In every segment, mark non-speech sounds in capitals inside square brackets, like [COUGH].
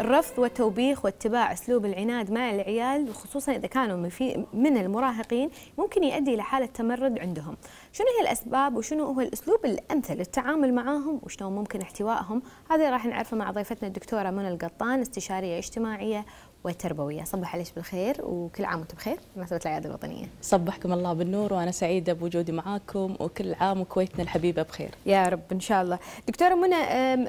الرفض والتوبيخ واتباع اسلوب العناد مع العيال خصوصا اذا كانوا من المراهقين ممكن يؤدي الى حاله تمرد عندهم. شنو هي الاسباب وشنو هو الاسلوب الامثل للتعامل معاهم وشلون ممكن احتوائهم؟ هذا راح نعرفه مع ضيفتنا الدكتوره منى القطان استشاريه اجتماعيه والتربويه، صبح عليك بالخير وكل عام وانتم بخير بمناسبه الاعياد الوطنيه. صبحكم الله بالنور وانا سعيده بوجودي معاكم وكل عام وكويتنا الحبيبه بخير. يا رب ان شاء الله. دكتوره منى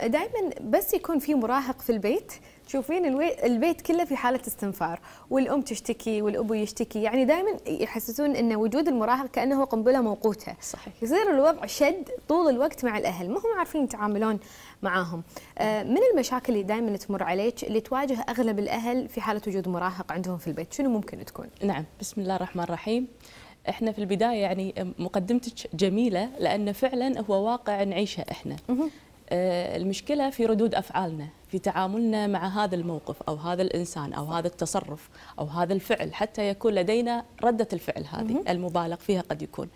دائما بس يكون في مراهق في البيت تشوفين البيت كله في حاله استنفار والام تشتكي والابو يشتكي يعني دائما يحسسون ان وجود المراهق كانه قنبله موقوته صحيح يصير الوضع شد طول الوقت مع الاهل ما هم عارفين يتعاملون معاهم آه، من المشاكل اللي دائما تمر عليك اللي تواجه اغلب الاهل في حاله وجود مراهق عندهم في البيت شنو ممكن تكون نعم بسم الله الرحمن الرحيم احنا في البدايه يعني مقدمتك جميله لان فعلا هو واقع نعيشه احنا آه، المشكله في ردود افعالنا في تعاملنا مع هذا الموقف او هذا الانسان او هذا التصرف او هذا الفعل حتى يكون لدينا رده الفعل هذه المبالغ فيها قد يكون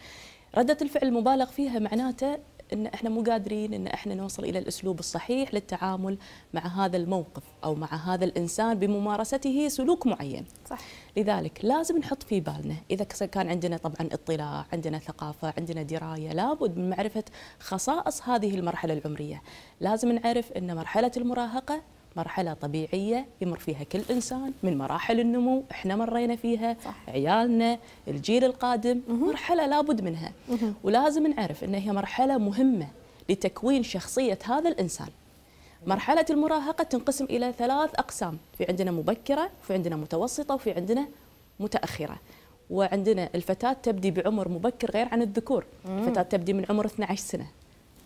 رده الفعل المبالغ فيها معناته ان احنا مو قادرين ان احنا نوصل الى الاسلوب الصحيح للتعامل مع هذا الموقف او مع هذا الانسان بممارسته سلوك معين. صح. لذلك لازم نحط في بالنا اذا كان عندنا طبعا اطلاع، عندنا ثقافه، عندنا درايه، لابد من معرفه خصائص هذه المرحله العمريه. لازم نعرف ان مرحله المراهقه مرحلة طبيعية يمر فيها كل إنسان من مراحل النمو إحنا مرينا فيها صح. عيالنا الجيل القادم مه. مرحلة لابد منها مه. ولازم نعرف أن هي مرحلة مهمة لتكوين شخصية هذا الإنسان مرحلة المراهقة تنقسم إلى ثلاث أقسام في عندنا مبكرة وفي عندنا متوسطة وفي عندنا متأخرة وعندنا الفتاة تبدي بعمر مبكر غير عن الذكور الفتاة تبدي من عمر 12 سنة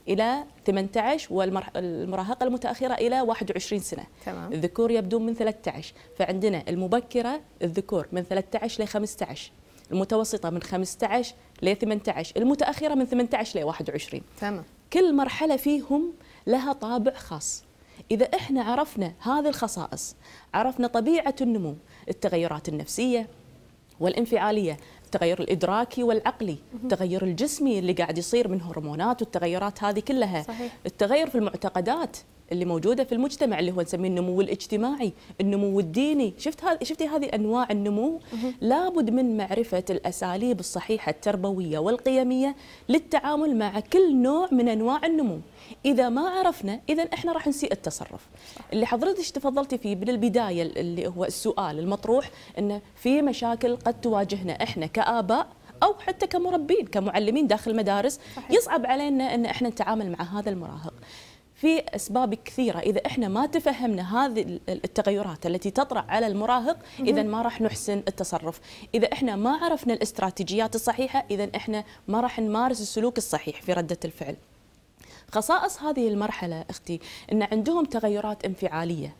إلى 18 والمراهقة المتأخرة إلى 21 سنة تمام. الذكور يبدون من 13 فعندنا المبكرة الذكور من 13 ل 15 المتوسطة من 15 ل 18 المتأخرة من 18 ل 21 تمام كل مرحلة فيهم لها طابع خاص إذا إحنا عرفنا هذه الخصائص عرفنا طبيعة النمو التغيرات النفسية والانفعالية التغير الادراكي والعقلي التغير الجسمي اللي قاعد يصير من هرمونات والتغيرات هذه كلها صحيح. التغير في المعتقدات اللي موجوده في المجتمع اللي هو نسميه النمو الاجتماعي، النمو الديني، شفت هذه شفتي هذه انواع النمو لابد من معرفه الاساليب الصحيحه التربويه والقيميه للتعامل مع كل نوع من انواع النمو، اذا ما عرفنا اذا احنا راح نسيء التصرف. اللي حضرتك تفضلتي فيه من البدايه اللي هو السؤال المطروح انه في مشاكل قد تواجهنا احنا كاباء او حتى كمربين كمعلمين داخل المدارس صحيح. يصعب علينا ان احنا نتعامل مع هذا المراهق في اسباب كثيره اذا احنا ما تفهمنا هذه التغيرات التي تطرا على المراهق اذا ما راح نحسن التصرف اذا احنا ما عرفنا الاستراتيجيات الصحيحه اذا احنا ما راح نمارس السلوك الصحيح في رده الفعل خصائص هذه المرحله اختي ان عندهم تغيرات انفعاليه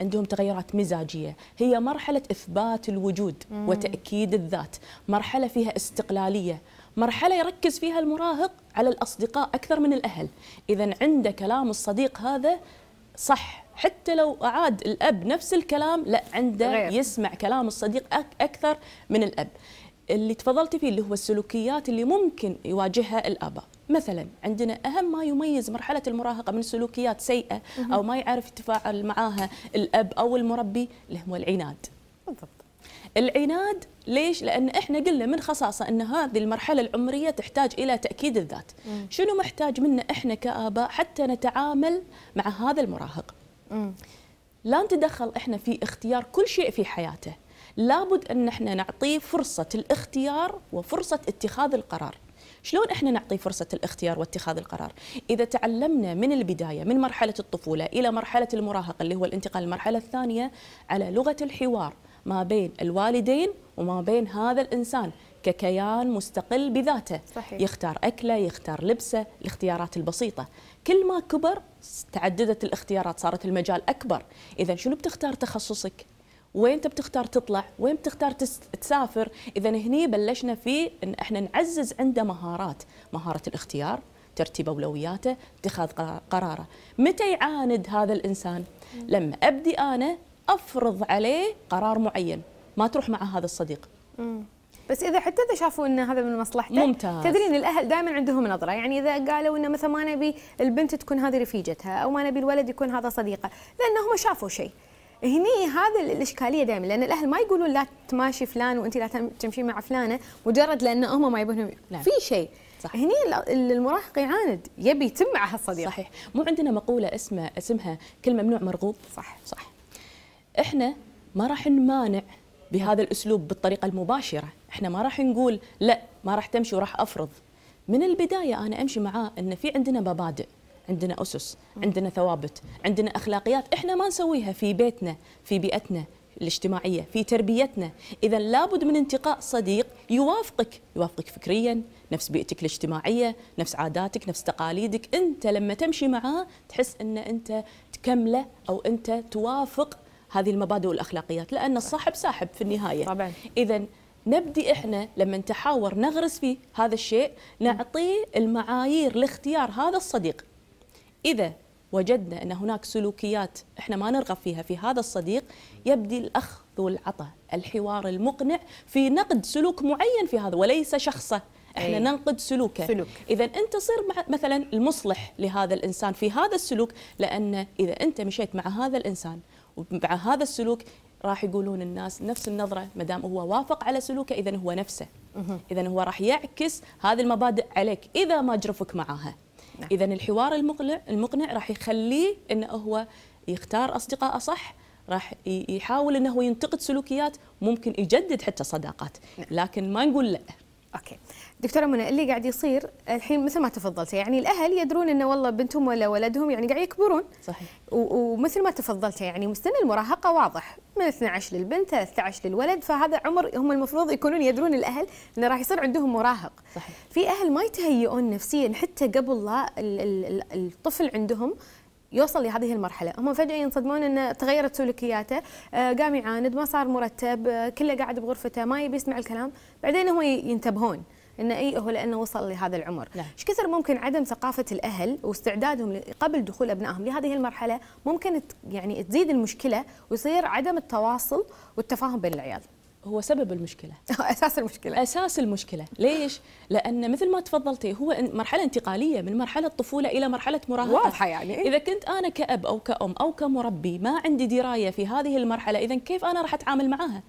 عندهم تغيرات مزاجية هي مرحلة إثبات الوجود وتأكيد الذات مرحلة فيها استقلالية مرحله يركز فيها المراهق على الاصدقاء اكثر من الاهل اذا عنده كلام الصديق هذا صح حتى لو اعاد الاب نفس الكلام لا عنده غير. يسمع كلام الصديق اكثر من الاب اللي تفضلتي فيه اللي هو السلوكيات اللي ممكن يواجهها الاباء مثلا عندنا اهم ما يميز مرحله المراهقه من سلوكيات سيئه او ما يعرف يتفاعل معاها الاب او المربي اللي هو العناد بالضبط العناد ليش؟ لأن إحنا قلنا من خصاصة أن هذه المرحلة العمرية تحتاج إلى تأكيد الذات مم. شنو محتاج منا إحنا كآباء حتى نتعامل مع هذا المراهق مم. لا نتدخل إحنا في اختيار كل شيء في حياته لابد أن إحنا نعطيه فرصة الاختيار وفرصة اتخاذ القرار شلون احنا نعطيه فرصه الاختيار واتخاذ القرار؟ اذا تعلمنا من البدايه من مرحله الطفوله الى مرحله المراهقه اللي هو الانتقال للمرحله الثانيه على لغه الحوار، ما بين الوالدين وما بين هذا الإنسان ككيان مستقل بذاته صحيح. يختار أكله يختار لبسه الاختيارات البسيطة كل ما كبر تعددت الاختيارات صارت المجال أكبر إذا شنو بتختار تخصصك وين انت بتختار تطلع وين بتختار تسافر اذا هني بلشنا في ان احنا نعزز عنده مهارات مهاره الاختيار ترتيب اولوياته اتخاذ قراره متى يعاند هذا الانسان لما ابدي انا افرض عليه قرار معين ما تروح مع هذا الصديق مم. بس اذا حتى اذا شافوا ان هذا من مصلحته ممتاز تدرين الاهل دائما عندهم نظره يعني اذا قالوا انه مثلا ما نبي البنت تكون هذه رفيجتها او ما نبي الولد يكون هذا صديقه لان هم شافوا شيء هني هذا الاشكاليه دائما لان الاهل ما يقولون لا تماشي فلان وانت لا تمشي مع فلانه مجرد لان هم ما يبونهم نعم. في شيء صح. هني المراهق يعاند يبي يتم مع هالصديق صحيح مو عندنا مقوله اسمها اسمها كل ممنوع مرغوب صح صح احنا ما راح نمانع بهذا الاسلوب بالطريقه المباشره احنا ما راح نقول لا ما راح تمشي وراح افرض من البدايه انا امشي معاه ان في عندنا مبادئ عندنا اسس عندنا ثوابت عندنا اخلاقيات احنا ما نسويها في بيتنا في بيئتنا الاجتماعيه في تربيتنا اذا لابد من انتقاء صديق يوافقك يوافقك فكريا نفس بيئتك الاجتماعيه نفس عاداتك نفس تقاليدك انت لما تمشي معاه تحس ان انت تكمله او انت توافق هذه المبادئ والاخلاقيات لان الصاحب ساحب في النهايه طبعا اذا نبدي احنا لما نتحاور نغرس في هذا الشيء نعطيه المعايير لاختيار هذا الصديق اذا وجدنا ان هناك سلوكيات احنا ما نرغب فيها في هذا الصديق يبدي الاخذ والعطاء الحوار المقنع في نقد سلوك معين في هذا وليس شخصه احنا أي. ننقد سلوكه سلوك. اذا انت صير مع مثلا المصلح لهذا الانسان في هذا السلوك لان اذا انت مشيت مع هذا الانسان ومع هذا السلوك راح يقولون الناس نفس النظره ما دام هو وافق على سلوكه اذا هو نفسه اذا هو راح يعكس هذه المبادئ عليك اذا ما جرفك معاها نعم. اذا الحوار المقنع المقنع راح يخليه انه هو يختار اصدقاء صح راح يحاول انه هو ينتقد سلوكيات ممكن يجدد حتى صداقات نعم. لكن ما نقول لا اوكي دكتوره منى اللي قاعد يصير الحين مثل ما تفضلت يعني الاهل يدرون انه والله بنتهم ولا ولدهم يعني قاعد يكبرون صحيح ومثل ما تفضلت يعني مستنى المراهقه واضح من 12 للبنت 13 للولد فهذا عمر هم المفروض يكونون يدرون الاهل انه راح يصير عندهم مراهق صحيح في اهل ما يتهيئون نفسيا حتى قبل لا الطفل عندهم يوصل لهذه المرحله هم فجاه ينصدمون انه تغيرت سلوكياته آه، قام يعاند ما صار مرتب آه، كله قاعد بغرفته ما يبي يسمع الكلام بعدين هم ينتبهون انه اي هو لانه وصل لهذا العمر نعم. ايش كثر ممكن عدم ثقافه الاهل واستعدادهم قبل دخول ابنائهم لهذه المرحله ممكن يعني تزيد المشكله ويصير عدم التواصل والتفاهم بين العيال هو سبب المشكله [LAUGHS] اساس المشكله اساس المشكله ليش لان مثل ما تفضلتي هو مرحله انتقاليه من مرحله الطفوله الى مرحله مراهقه واضحه يعني اذا كنت انا كاب او كأم او كمربي ما عندي درايه في هذه المرحله اذا كيف انا راح اتعامل معاها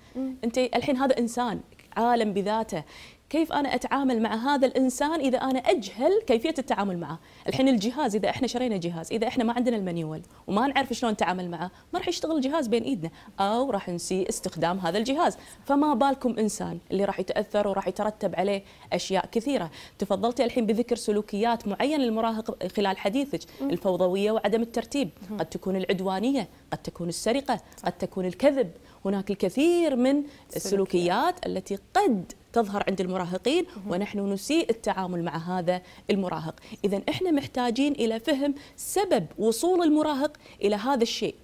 انت الحين هذا انسان عالم بذاته كيف انا اتعامل مع هذا الانسان اذا انا اجهل كيفيه التعامل معه الحين الجهاز اذا احنا شرينا جهاز اذا احنا ما عندنا المانيوال وما نعرف شلون نتعامل معه ما راح يشتغل الجهاز بين ايدنا او راح نسيء استخدام هذا الجهاز فما بالكم انسان اللي راح يتاثر وراح يترتب عليه اشياء كثيره تفضلتي الحين بذكر سلوكيات معينه للمراهق خلال حديثك الفوضويه وعدم الترتيب قد تكون العدوانيه قد تكون السرقه قد تكون الكذب هناك الكثير من السلوكيات التي قد تظهر عند المراهقين ونحن نسيء التعامل مع هذا المراهق إذا إحنا محتاجين إلى فهم سبب وصول المراهق إلى هذا الشيء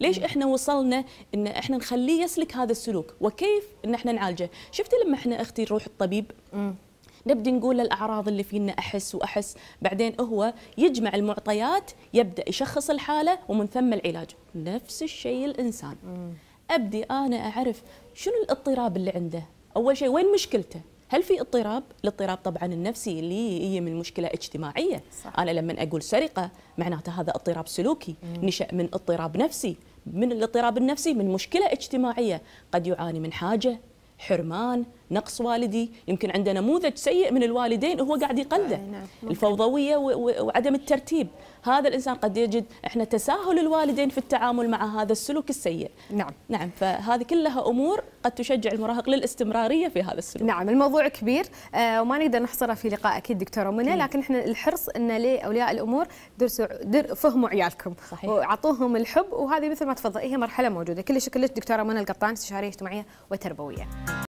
ليش احنا وصلنا ان احنا نخليه يسلك هذا السلوك وكيف ان احنا نعالجه شفتي لما احنا اختي نروح الطبيب نبدي نقول الاعراض اللي فينا احس واحس بعدين هو يجمع المعطيات يبدا يشخص الحاله ومن ثم العلاج نفس الشيء الانسان ابدي انا اعرف شنو الاضطراب اللي عنده اول شيء وين مشكلته هل في اضطراب؟ الاضطراب طبعا النفسي اللي هي من مشكله اجتماعيه، صح. انا لما اقول سرقه معناته هذا اضطراب سلوكي، مم. نشا من اضطراب نفسي، من الاضطراب النفسي من مشكله اجتماعيه، قد يعاني من حاجه، حرمان، نقص والدي يمكن عنده نموذج سيء من الوالدين وهو قاعد يقلده نعم، الفوضويه وعدم الترتيب هذا الانسان قد يجد احنا تساهل الوالدين في التعامل مع هذا السلوك السيء نعم نعم فهذه كلها امور قد تشجع المراهق للاستمراريه في هذا السلوك نعم الموضوع كبير آه، وما نقدر نحصره في لقاء اكيد دكتوره منى لكن احنا الحرص ان لاولياء الامور درسوا در فهموا عيالكم صحيح. واعطوهم الحب وهذه مثل ما تفضل هي إيه، مرحله موجوده كل شكل دكتوره منى القطان استشاريه اجتماعيه وتربويه